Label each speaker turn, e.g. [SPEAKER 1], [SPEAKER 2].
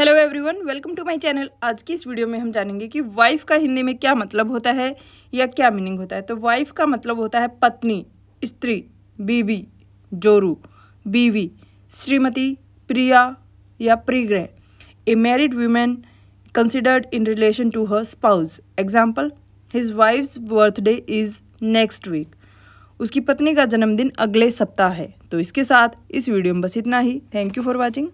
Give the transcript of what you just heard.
[SPEAKER 1] hello everyone welcome to my channel आज की इस वीडियो में हम जानेंगे कि वाइफ का हिंदी में क्या मतलब होता है या क्या मीनिंग होता है तो वाइफ का मतलब होता है पत्नी स्त्री बीबी जोरू बीवी श्रीमती प्रिया या प्रीग्रह a married women considered in relation to her spouse example his wife's birthday is next week उसकी पत्नी का जन्मदिन अगले सप्ताह है तो इसके साथ इस वीडियो में बस इतना ही थैंक यू फॉर वॉचिंग